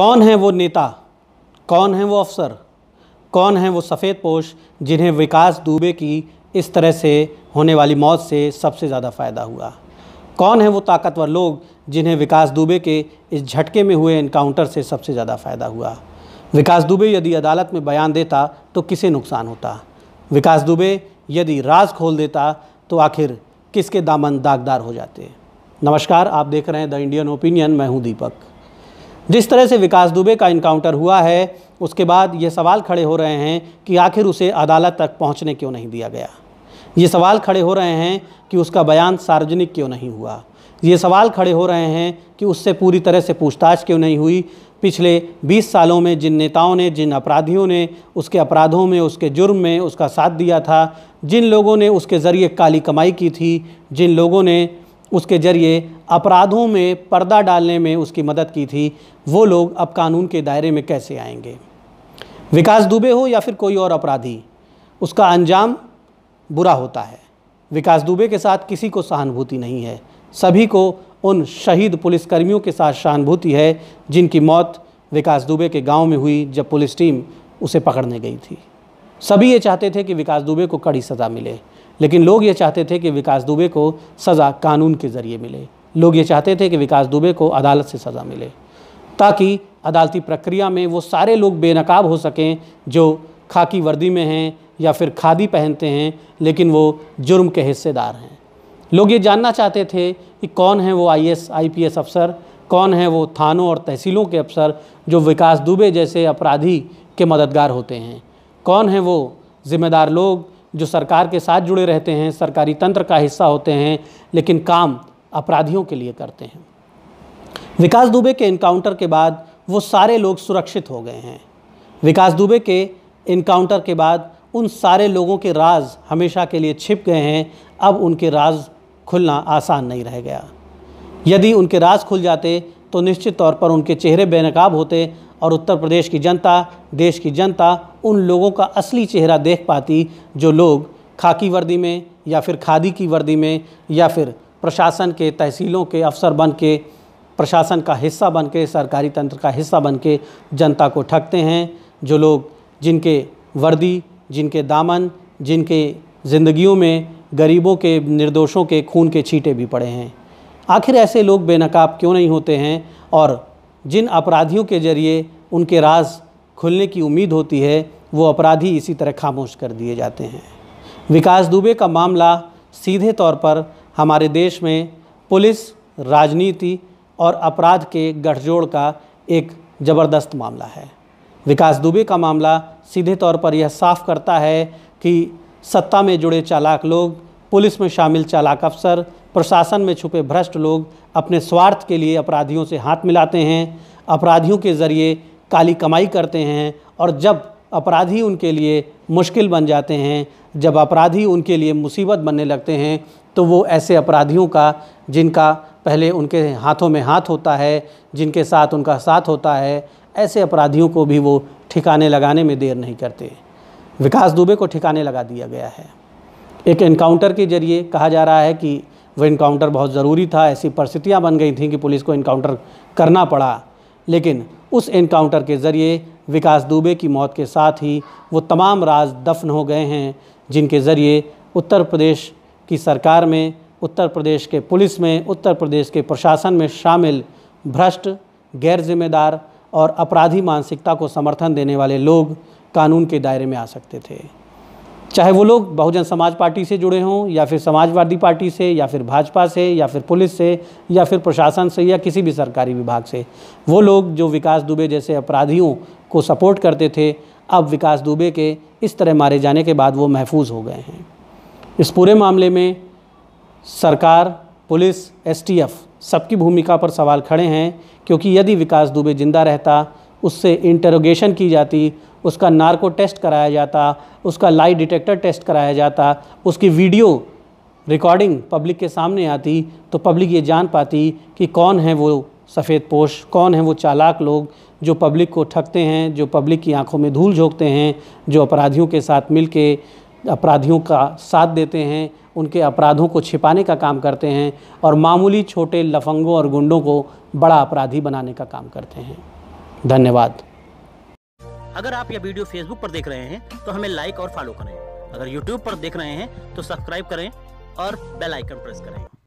कौन है वो नेता कौन है वो अफसर कौन है वो सफ़ेद पोश जिन्हें विकास दुबे की इस तरह से होने वाली मौत से सबसे ज़्यादा फ़ायदा हुआ कौन है वो ताकतवर लोग जिन्हें विकास दुबे के इस झटके में हुए इनकाउंटर से सबसे ज़्यादा फ़ायदा हुआ विकास दुबे यदि अदालत में बयान देता तो किसे नुकसान होता विकास दुबे यदि राज खोल देता तो आखिर किसके दामन दागदार हो जाते नमस्कार आप देख रहे हैं द इंडियन ओपिनियन मैं हूं दीपक जिस तरह से विकास दुबे का इनकाउंटर हुआ है उसके बाद ये सवाल खड़े हो रहे हैं कि आखिर उसे अदालत तक पहुंचने क्यों नहीं दिया गया ये सवाल खड़े हो रहे हैं कि उसका बयान सार्वजनिक क्यों नहीं हुआ ये सवाल खड़े हो रहे हैं कि उससे पूरी तरह से पूछताछ क्यों नहीं हुई पिछले 20 सालों में जिन नेताओं ने जिन अपराधियों ने उसके अपराधों में उसके जुर्म में उसका साथ दिया था जिन लोगों ने उसके ज़रिए काली कमाई की थी जिन लोगों ने उसके ज़रिए अपराधों में पर्दा डालने में उसकी मदद की थी वो लोग अब कानून के दायरे में कैसे आएंगे विकास दुबे हो या फिर कोई और अपराधी उसका अंजाम बुरा होता है विकास दुबे के साथ किसी को सहानुभूति नहीं है सभी को उन शहीद पुलिसकर्मियों के साथ सहानुभूति है जिनकी मौत विकास दुबे के गांव में हुई जब पुलिस टीम उसे पकड़ने गई थी सभी ये चाहते थे कि विकास दुबे को कड़ी सज़ा मिले लेकिन लोग ये चाहते थे कि विकास दुबे को सज़ा कानून के ज़रिए मिले लोग ये चाहते थे कि विकास दुबे को अदालत से सज़ा मिले ताकि अदालती प्रक्रिया में वो सारे लोग बेनकाब हो सकें जो खाकी वर्दी में हैं या फिर खादी पहनते हैं लेकिन वो जुर्म के हिस्सेदार हैं लोग ये जानना चाहते थे कि कौन है वो आईएएस एस अफसर कौन है वो थानों और तहसीलों के अफसर जो विकास दुबे जैसे अपराधी के मददगार होते हैं कौन हैं वो ज़िम्मेदार लोग जो सरकार के साथ जुड़े रहते हैं सरकारी तंत्र का हिस्सा होते हैं लेकिन काम अपराधियों के लिए करते हैं विकास दुबे के इनकाउंटर के बाद वो सारे लोग सुरक्षित हो गए हैं विकास दुबे के इनकाउंटर के बाद उन सारे लोगों के राज हमेशा के लिए छिप गए हैं अब उनके राज खुलना आसान नहीं रह गया यदि उनके राज खुल जाते तो निश्चित तौर पर उनके चेहरे बेनकाब होते और उत्तर प्रदेश की जनता देश की जनता उन लोगों का असली चेहरा देख पाती जो लोग खाकी वर्दी में या फिर खादी की वर्दी में या फिर प्रशासन के तहसीलों के अफसर बन के प्रशासन का हिस्सा बन के सरकारी तंत्र का हिस्सा बन के जनता को ठगते हैं जो लोग जिनके वर्दी जिनके दामन जिनके ज़िंदगियों में गरीबों के निर्दोषों के खून के छींटे भी पड़े हैं आखिर ऐसे लोग बेनकाब क्यों नहीं होते हैं और जिन अपराधियों के जरिए उनके राज खुलने की उम्मीद होती है वो अपराधी इसी तरह खामोश कर दिए जाते हैं विकास दुबे का मामला सीधे तौर पर हमारे देश में पुलिस राजनीति और अपराध के गठजोड़ का एक ज़बरदस्त मामला है विकास दुबे का मामला सीधे तौर पर यह साफ करता है कि सत्ता में जुड़े चालाक लोग पुलिस में शामिल चालाक अफसर प्रशासन में छुपे भ्रष्ट लोग अपने स्वार्थ के लिए अपराधियों से हाथ मिलाते हैं अपराधियों के ज़रिए काली कमाई करते हैं और जब अपराधी उनके लिए मुश्किल बन जाते हैं जब अपराधी उनके लिए मुसीबत बनने लगते हैं तो वो ऐसे अपराधियों का जिनका पहले उनके हाथों में हाथ होता है जिनके साथ उनका साथ होता है ऐसे अपराधियों को भी वो ठिकाने लगाने में देर नहीं करते विकास दुबे को ठिकाने लगा दिया गया है एक इनकाउंटर के जरिए कहा जा रहा है कि वह इनकाउंटर बहुत ज़रूरी था ऐसी परिस्थितियाँ बन गई थी कि पुलिस को इनकाउंटर करना पड़ा लेकिन उस इनकाउंटर के ज़रिए विकास दुबे की मौत के साथ ही वो तमाम राज दफन हो गए हैं जिनके ज़रिए उत्तर प्रदेश की सरकार में उत्तर प्रदेश के पुलिस में उत्तर प्रदेश के प्रशासन में शामिल भ्रष्ट गैर जिम्मेदार और अपराधी मानसिकता को समर्थन देने वाले लोग कानून के दायरे में आ सकते थे चाहे वो लोग बहुजन समाज पार्टी से जुड़े हों या फिर समाजवादी पार्टी से या फिर भाजपा से या फिर पुलिस से या फिर प्रशासन से या किसी भी सरकारी विभाग से वो लोग जो विकास दुबे जैसे अपराधियों को सपोर्ट करते थे अब विकास दुबे के इस तरह मारे जाने के बाद वो महफूज हो गए हैं इस पूरे मामले में सरकार पुलिस एस सबकी भूमिका पर सवाल खड़े हैं क्योंकि यदि विकास दुबे ज़िंदा रहता उससे इंटरोगेशन की जाती उसका नार्को टेस्ट कराया जाता उसका लाई डिटेक्टर टेस्ट कराया जाता उसकी वीडियो रिकॉर्डिंग पब्लिक के सामने आती तो पब्लिक ये जान पाती कि कौन है वो सफ़ेद पोश कौन है वो चालाक लोग जो पब्लिक को ठगते हैं जो पब्लिक की आंखों में धूल झोंकते हैं जो अपराधियों के साथ मिल के अपराधियों का साथ देते हैं उनके अपराधों को छिपाने का काम करते हैं और मामूली छोटे लफंगों और गुंडों को बड़ा अपराधी बनाने का काम करते हैं धन्यवाद अगर आप यह वीडियो फेसबुक पर देख रहे हैं तो हमें लाइक और फॉलो करें अगर यूट्यूब पर देख रहे हैं तो सब्सक्राइब करें और बेल आइकन प्रेस करें